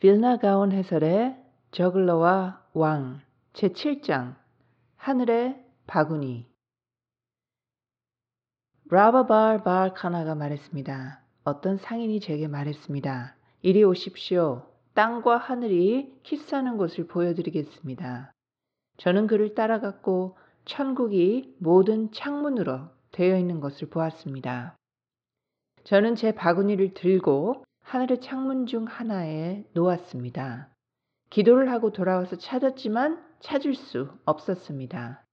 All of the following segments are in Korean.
빌나 가온 해설의 저글러와 왕 제7장 하늘의 바구니 라바발 발카나가 말했습니다. 어떤 상인이 제게 말했습니다. 이리 오십시오. 땅과 하늘이 키스하는 곳을 보여드리겠습니다. 저는 그를 따라갔고 천국이 모든 창문으로 되어 있는 것을 보았습니다. 저는 제 바구니를 들고 하늘의 창문 중 하나에 놓았습니다. 기도를 하고 돌아와서 찾았지만 찾을 수 없었습니다.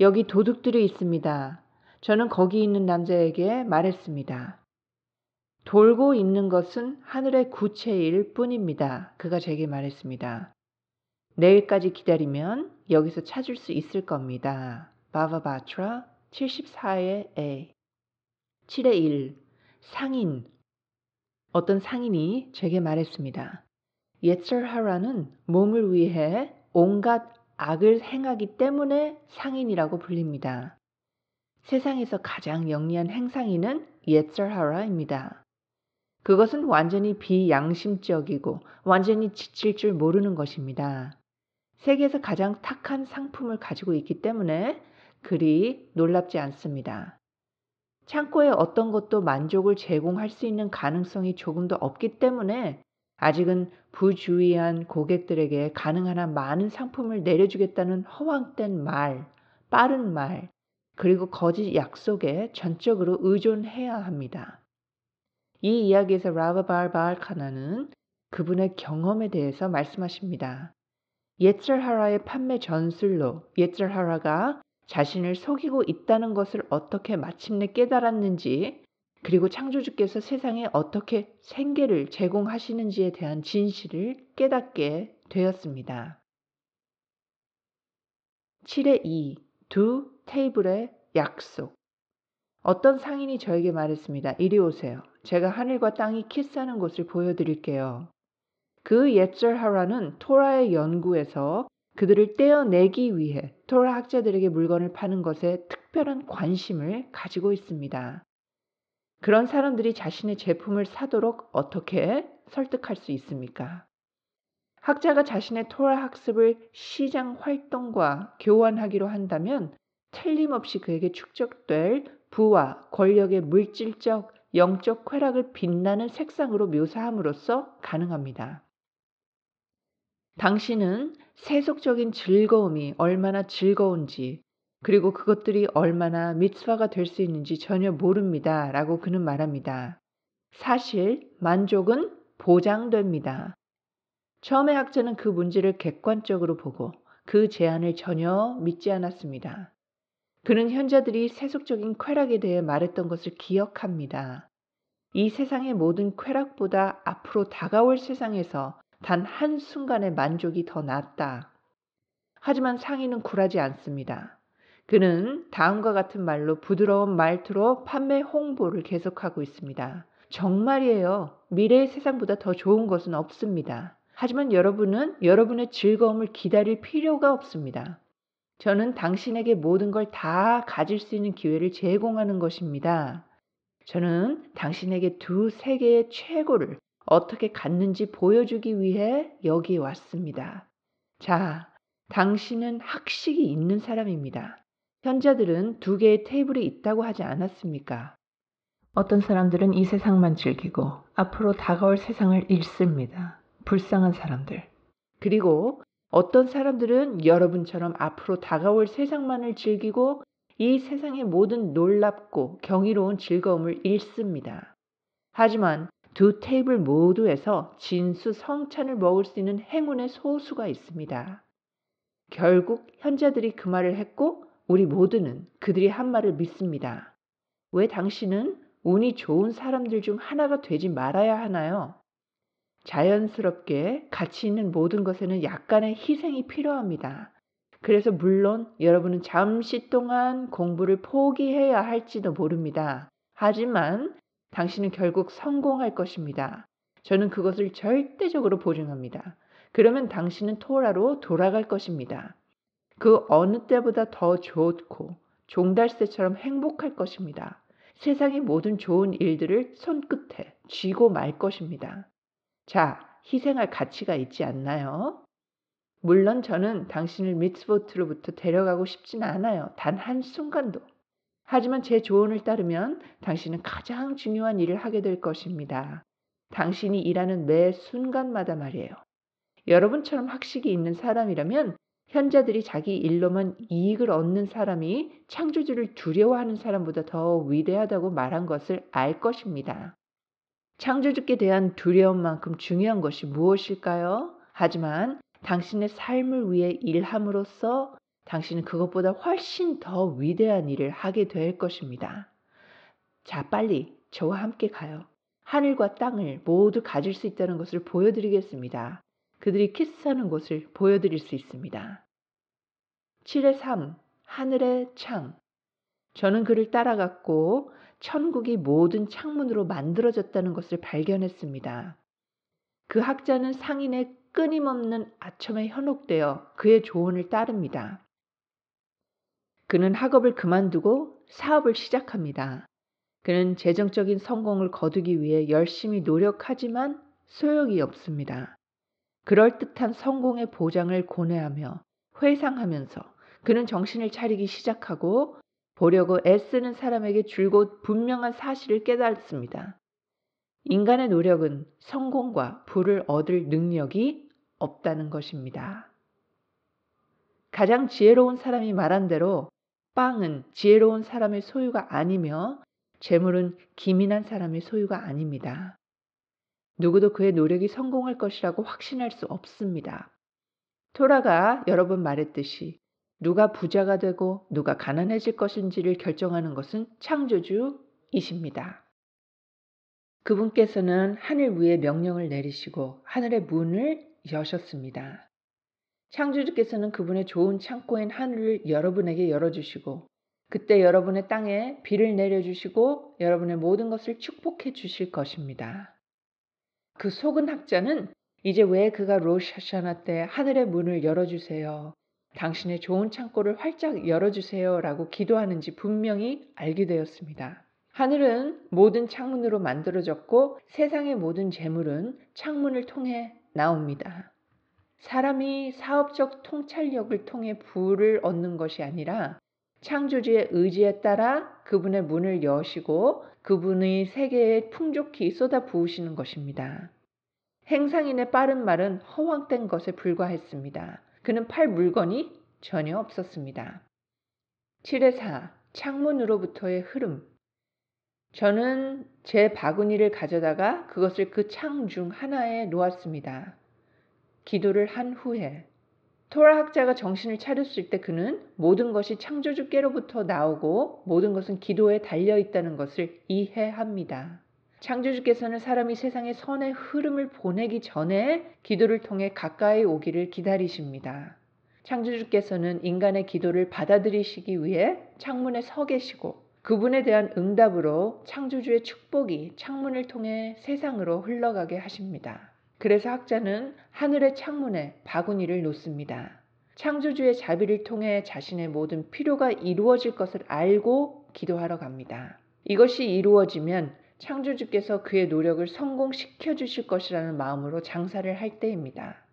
여기 도둑들이 있습니다. 저는 거기 있는 남자에게 말했습니다. 돌고 있는 것은 하늘의 구체일 뿐입니다. 그가 제게 말했습니다. 내일까지 기다리면 여기서 찾을 수 있을 겁니다. 바바바트라 74의 A 7의 1 상인 어떤 상인이 제게 말했습니다. 예철하라는 몸을 위해 온갖 악을 행하기 때문에 상인이라고 불립니다. 세상에서 가장 영리한 행상인은 예철하라입니다. 그것은 완전히 비양심적이고 완전히 지칠 줄 모르는 것입니다. 세계에서 가장 탁한 상품을 가지고 있기 때문에 그리 놀랍지 않습니다. 창고에 어떤 것도 만족을 제공할 수 있는 가능성이 조금도 없기 때문에 아직은 부주의한 고객들에게 가능한 한 많은 상품을 내려주겠다는 허황된 말, 빠른 말, 그리고 거짓 약속에 전적으로 의존해야 합니다. 이 이야기에서 라바발바알카나는 그분의 경험에 대해서 말씀하십니다. 예철하라의 판매 전술로 예철하라가 자신을 속이고 있다는 것을 어떻게 마침내 깨달았는지 그리고 창조주께서 세상에 어떻게 생계를 제공하시는지에 대한 진실을 깨닫게 되었습니다. 7의 2. 두 테이블의 약속. 어떤 상인이 저에게 말했습니다. 이리 오세요. 제가 하늘과 땅이 키스하는 곳을 보여드릴게요. 그 옛절 하라는 토라의 연구에서 그들을 떼어내기 위해 토라 학자들에게 물건을 파는 것에 특별한 관심을 가지고 있습니다. 그런 사람들이 자신의 제품을 사도록 어떻게 설득할 수 있습니까? 학자가 자신의 토라 학습을 시장 활동과 교환하기로 한다면 틀림없이 그에게 축적될 부와 권력의 물질적, 영적 쾌락을 빛나는 색상으로 묘사함으로써 가능합니다. 당신은 세속적인 즐거움이 얼마나 즐거운지 그리고 그것들이 얼마나 미츠바가 될 수 있는지 전혀 모릅니다. 라고 그는 말합니다. 사실 만족은 보장됩니다. 처음에 학자는 그 문제를 객관적으로 보고 그 제안을 전혀 믿지 않았습니다. 그는 현자들이 세속적인 쾌락에 대해 말했던 것을 기억합니다. 이 세상의 모든 쾌락보다 앞으로 다가올 세상에서 단 한순간의 만족이 더 낫다. 하지만 상인은 굴하지 않습니다. 그는 다음과 같은 말로 부드러운 말투로 판매 홍보를 계속하고 있습니다. 정말이에요. 미래의 세상보다 더 좋은 것은 없습니다. 하지만 여러분은 여러분의 즐거움을 기다릴 필요가 없습니다. 저는 당신에게 모든 걸 다 가질 수 있는 기회를 제공하는 것입니다. 저는 당신에게 두 세계의 최고를 어떻게 갔는지 보여주기 위해 여기 왔습니다. 자, 당신은 학식이 있는 사람입니다. 현자들은 두 개의 테이블이 있다고 하지 않았습니까? 어떤 사람들은 이 세상만 즐기고 앞으로 다가올 세상을 잃습니다. 불쌍한 사람들. 그리고 어떤 사람들은 여러분처럼 앞으로 다가올 세상만을 즐기고 이 세상의 모든 놀랍고 경이로운 즐거움을 잃습니다. 하지만 두 테이블 모두에서 진수 성찬을 먹을 수 있는 행운의 소수가 있습니다. 결국 현자들이 그 말을 했고 우리 모두는 그들이 한 말을 믿습니다. 왜 당신은 운이 좋은 사람들 중 하나가 되지 말아야 하나요? 자연스럽게 가치 있는 모든 것에는 약간의 희생이 필요합니다. 그래서 물론 여러분은 잠시 동안 공부를 포기해야 할지도 모릅니다. 하지만 당신은 결국 성공할 것입니다. 저는 그것을 절대적으로 보증합니다. 그러면 당신은 토라로 돌아갈 것입니다. 그 어느 때보다 더 좋고 종달새처럼 행복할 것입니다. 세상의 모든 좋은 일들을 손끝에 쥐고 말 것입니다. 자, 희생할 가치가 있지 않나요? 물론 저는 당신을 미츠보트로부터 데려가고 싶진 않아요. 단 한순간도. 하지만 제 조언을 따르면 당신은 가장 중요한 일을 하게 될 것입니다. 당신이 일하는 매 순간마다 말이에요. 여러분처럼 학식이 있는 사람이라면 현자들이 자기 일로만 이익을 얻는 사람이 창조주를 두려워하는 사람보다 더 위대하다고 말한 것을 알 것입니다. 창조주께 대한 두려움만큼 중요한 것이 무엇일까요? 하지만 당신의 삶을 위해 일함으로써 당신은 그것보다 훨씬 더 위대한 일을 하게 될 것입니다. 자, 빨리 저와 함께 가요. 하늘과 땅을 모두 가질 수 있다는 것을 보여드리겠습니다. 그들이 키스하는 것을 보여드릴 수 있습니다. 7의 3. 하늘의 창. 저는 그를 따라갔고, 천국이 모든 창문으로 만들어졌다는 것을 발견했습니다. 그 학자는 상인의 끊임없는 아첨에 현혹되어 그의 조언을 따릅니다. 그는 학업을 그만두고 사업을 시작합니다. 그는 재정적인 성공을 거두기 위해 열심히 노력하지만 소용이 없습니다. 그럴듯한 성공의 보장을 고뇌하며 회상하면서 그는 정신을 차리기 시작하고 보려고 애쓰는 사람에게 줄곧 분명한 사실을 깨달습니다. 았 인간의 노력은 성공과 부를 얻을 능력이 없다는 것입니다. 가장 지혜로운 사람이 말한 대로 빵은 지혜로운 사람의 소유가 아니며 재물은 기민한 사람의 소유가 아닙니다. 누구도 그의 노력이 성공할 것이라고 확신할 수 없습니다. 토라가 여러 분 말했듯이 누가 부자가 되고 누가 가난해질 것인지를 결정하는 것은 창조주이십니다. 그분께서는 하늘 위에 명령을 내리시고 하늘의 문을 여셨습니다. 창조주께서는 그분의 좋은 창고인 하늘을 여러분에게 열어주시고 그때 여러분의 땅에 비를 내려주시고 여러분의 모든 것을 축복해 주실 것입니다. 그 속은 학자는 이제 왜 그가 로샤샤나 때 하늘의 문을 열어주세요. 당신의 좋은 창고를 활짝 열어주세요. 라고 기도하는지 분명히 알게 되었습니다. 하늘은 모든 창문으로 만들어졌고 세상의 모든 재물은 창문을 통해 나옵니다. 사람이 사업적 통찰력을 통해 부를 얻는 것이 아니라 창조주의 의지에 따라 그분의 문을 여시고 그분의 세계에 풍족히 쏟아 부으시는 것입니다. 행상인의 빠른 말은 허황된 것에 불과했습니다. 그는 팔 물건이 전혀 없었습니다. 7의 4. 창문으로부터의 흐름. 저는 제 바구니를 가져다가 그것을 그 창 중 하나에 놓았습니다. 기도를 한 후에 토라 학자가 정신을 차렸을 때 그는 모든 것이 창조주께로부터 나오고 모든 것은 기도에 달려 있다는 것을 이해합니다. 창조주께서는 사람이 세상의 선의 흐름을 보내기 전에 기도를 통해 가까이 오기를 기다리십니다. 창조주께서는 인간의 기도를 받아들이시기 위해 창문에 서 계시고 그분에 대한 응답으로 창조주의 축복이 창문을 통해 세상으로 흘러가게 하십니다. 그래서 학자는 하늘의 창문에 바구니를 놓습니다. 창조주의 자비를 통해 자신의 모든 필요가 이루어질 것을 알고 기도하러 갑니다. 이것이 이루어지면 창조주께서 그의 노력을 성공시켜 주실 것이라는 마음으로 장사를 할 때입니다.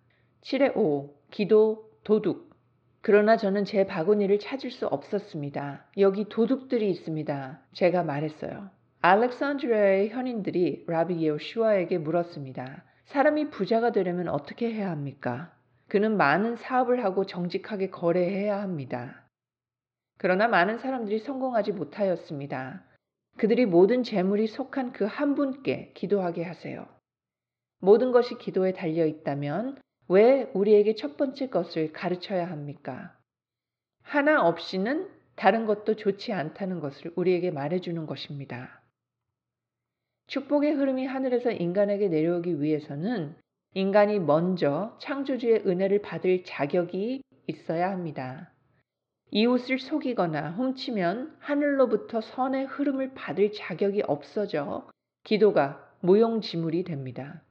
7회 5. 기도, 도둑. 그러나 저는 제 바구니를 찾을 수 없었습니다. 여기 도둑들이 있습니다. 제가 말했어요. 알렉산드리아의 현인들이 라비 예오슈아에게 물었습니다. 사람이 부자가 되려면 어떻게 해야 합니까? 그는 많은 사업을 하고 정직하게 거래해야 합니다. 그러나 많은 사람들이 성공하지 못하였습니다. 그들이 모든 재물이 속한 그 한 분께 기도하게 하세요. 모든 것이 기도에 달려 있다면 왜 우리에게 첫 번째 것을 가르쳐야 합니까? 하나 없이는 다른 것도 좋지 않다는 것을 우리에게 말해주는 것입니다. 축복의 흐름이 하늘에서 인간에게 내려오기 위해서는 인간이 먼저 창조주의 은혜를 받을 자격이 있어야 합니다. 이웃을 속이거나 훔치면 하늘로부터 선의 흐름을 받을 자격이 없어져 기도가 무용지물이 됩니다.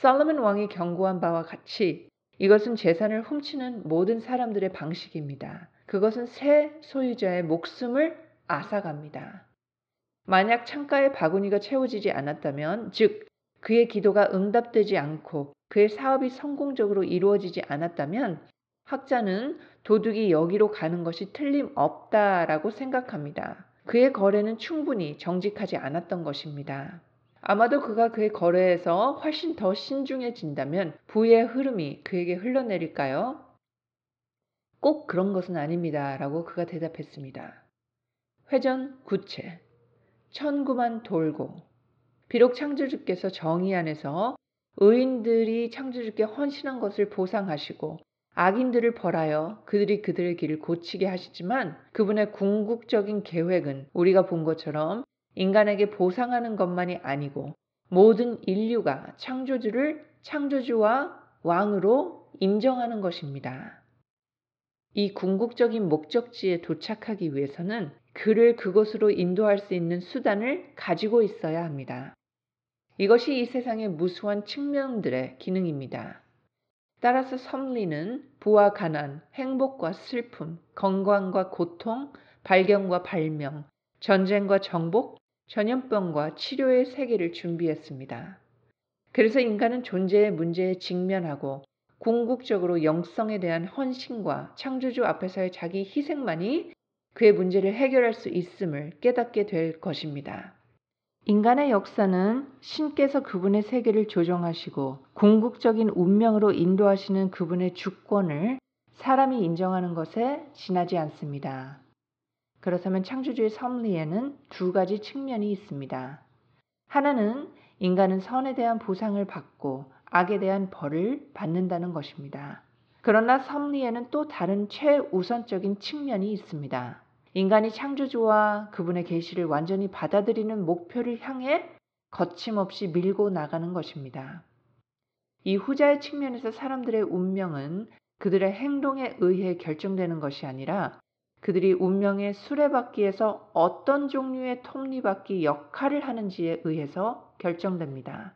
살로몬 왕이 경고한 바와 같이 이것은 재산을 훔치는 모든 사람들의 방식입니다. 그것은 새 소유자의 목숨을 앗아갑니다. 만약 창가의 바구니가 채워지지 않았다면, 즉, 그의 기도가 응답되지 않고 그의 사업이 성공적으로 이루어지지 않았다면 학자는 도둑이 여기로 가는 것이 틀림없다라고 생각합니다. 그의 거래는 충분히 정직하지 않았던 것입니다. 아마도 그가 그의 거래에서 훨씬 더 신중해진다면 부의 흐름이 그에게 흘러내릴까요? 꼭 그런 것은 아닙니다. 라고 그가 대답했습니다. 회전 구체. 천구만 돌고 비록 창조주께서 정의 안에서 의인들이 창조주께 헌신한 것을 보상하시고 악인들을 벌하여 그들이 그들의 길을 고치게 하시지만 그분의 궁극적인 계획은 우리가 본 것처럼 인간에게 보상하는 것만이 아니고 모든 인류가 창조주를 창조주와 왕으로 인정하는 것입니다. 이 궁극적인 목적지에 도착하기 위해서는 그를 그곳으로 인도할 수 있는 수단을 가지고 있어야 합니다. 이것이 이 세상의 무수한 측면들의 기능입니다. 따라서 섭리는 부와 가난, 행복과 슬픔, 건강과 고통, 발견과 발명, 전쟁과 정복, 전염병과 치료의 세계를 준비했습니다. 그래서 인간은 존재의 문제에 직면하고 궁극적으로 영성에 대한 헌신과 창조주 앞에서의 자기 희생만이 그의 문제를 해결할 수 있음을 깨닫게 될 것입니다. 인간의 역사는 신께서 그분의 세계를 조정하시고 궁극적인 운명으로 인도하시는 그분의 주권을 사람이 인정하는 것에 지나지 않습니다. 그렇다면 창조주의 섭리에는 두 가지 측면이 있습니다. 하나는 인간은 선에 대한 보상을 받고 악에 대한 벌을 받는다는 것입니다. 그러나 섭리에는 또 다른 최우선적인 측면이 있습니다. 인간이 창조주와 그분의 계시를 완전히 받아들이는 목표를 향해 거침없이 밀고 나가는 것입니다. 이 후자의 측면에서 사람들의 운명은 그들의 행동에 의해 결정되는 것이 아니라 그들이 운명의 수레바퀴에서 어떤 종류의 톱니바퀴 역할을 하는지에 의해서 결정됩니다.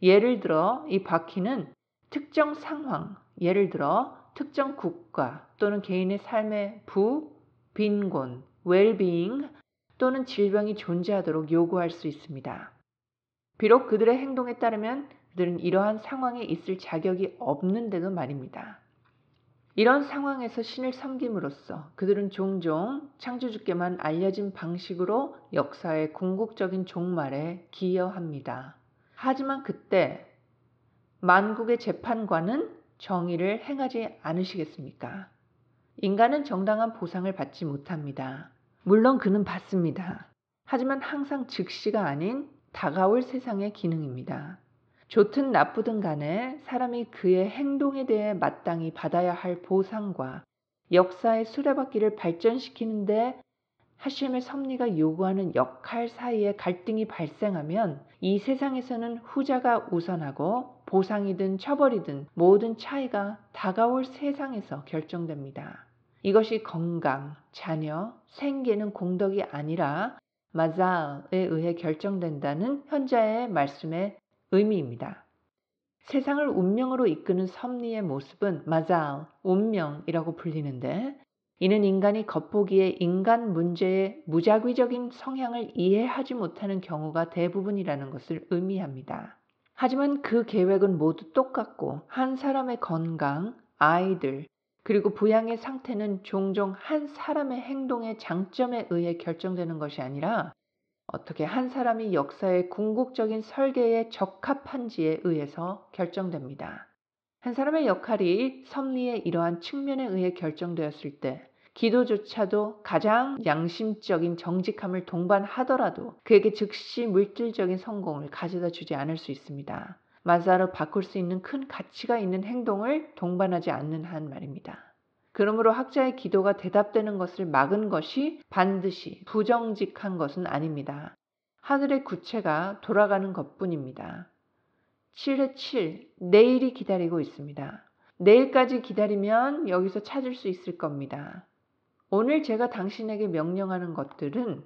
예를 들어 이 바퀴는 특정 상황, 예를 들어 특정 국가 또는 개인의 삶의 부, 빈곤, 웰빙 또는 질병이 존재하도록 요구할 수 있습니다. 비록 그들의 행동에 따르면 그들은 이러한 상황에 있을 자격이 없는데도 말입니다. 이런 상황에서 신을 섬김으로써 그들은 종종 창조주께만 알려진 방식으로 역사의 궁극적인 종말에 기여합니다. 하지만 그때 만국의 재판관은 정의를 행하지 않으시겠습니까? 인간은 정당한 보상을 받지 못합니다. 물론 그는 받습니다. 하지만 항상 즉시가 아닌 다가올 세상의 기능입니다. 좋든 나쁘든 간에 사람이 그의 행동에 대해 마땅히 받아야 할 보상과 역사의 수레바퀴를 발전시키는데 하심의 섭리가 요구하는 역할 사이에 갈등이 발생하면 이 세상에서는 후자가 우선하고 보상이든 처벌이든 모든 차이가 다가올 세상에서 결정됩니다. 이것이 건강, 자녀, 생계는 공덕이 아니라 마자에 의해 결정된다는 현자의 말씀의 의미입니다. 세상을 운명으로 이끄는 섭리의 모습은 마자, 운명이라고 불리는데 이는 인간이 겉보기에 인간 문제의 무작위적인 성향을 이해하지 못하는 경우가 대부분이라는 것을 의미합니다. 하지만 그 계획은 모두 똑같고 한 사람의 건강, 아이들, 그리고 부양의 상태는 종종 한 사람의 행동의 장점에 의해 결정되는 것이 아니라 어떻게 한 사람이 역사의 궁극적인 설계에 적합한지에 의해서 결정됩니다. 한 사람의 역할이 섭리의 이러한 측면에 의해 결정되었을 때 기도조차도 가장 양심적인 정직함을 동반하더라도 그에게 즉시 물질적인 성공을 가져다 주지 않을 수 있습니다. 마사를 바꿀 수 있는 큰 가치가 있는 행동을 동반하지 않는 한 말입니다. 그러므로 학자의 기도가 대답되는 것을 막은 것이 반드시 부정직한 것은 아닙니다. 하늘의 구체가 돌아가는 것 뿐입니다. 7의 7. 내일이 기다리고 있습니다. 내일까지 기다리면 여기서 찾을 수 있을 겁니다. 오늘 제가 당신에게 명령하는 것들은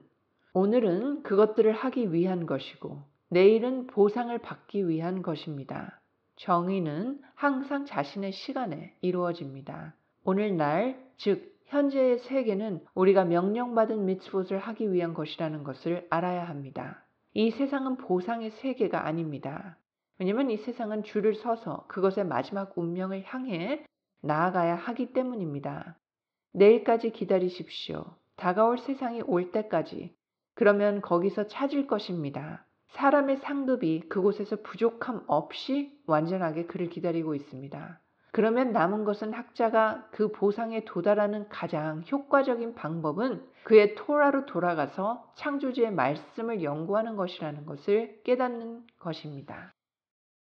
오늘은 그것들을 하기 위한 것이고 내일은 보상을 받기 위한 것입니다. 정의는 항상 자신의 시간에 이루어집니다. 오늘날, 즉, 현재의 세계는 우리가 명령받은 미츠봇을 하기 위한 것이라는 것을 알아야 합니다. 이 세상은 보상의 세계가 아닙니다. 왜냐면 이 세상은 줄을 서서 그것의 마지막 운명을 향해 나아가야 하기 때문입니다. 내일까지 기다리십시오. 다가올 세상이 올 때까지. 그러면 거기서 찾을 것입니다. 사람의 상급이 그곳에서 부족함 없이 완전하게 그를 기다리고 있습니다. 그러면 남은 것은 학자가 그 보상에 도달하는 가장 효과적인 방법은 그의 토라로 돌아가서 창조주의 말씀을 연구하는 것이라는 것을 깨닫는 것입니다.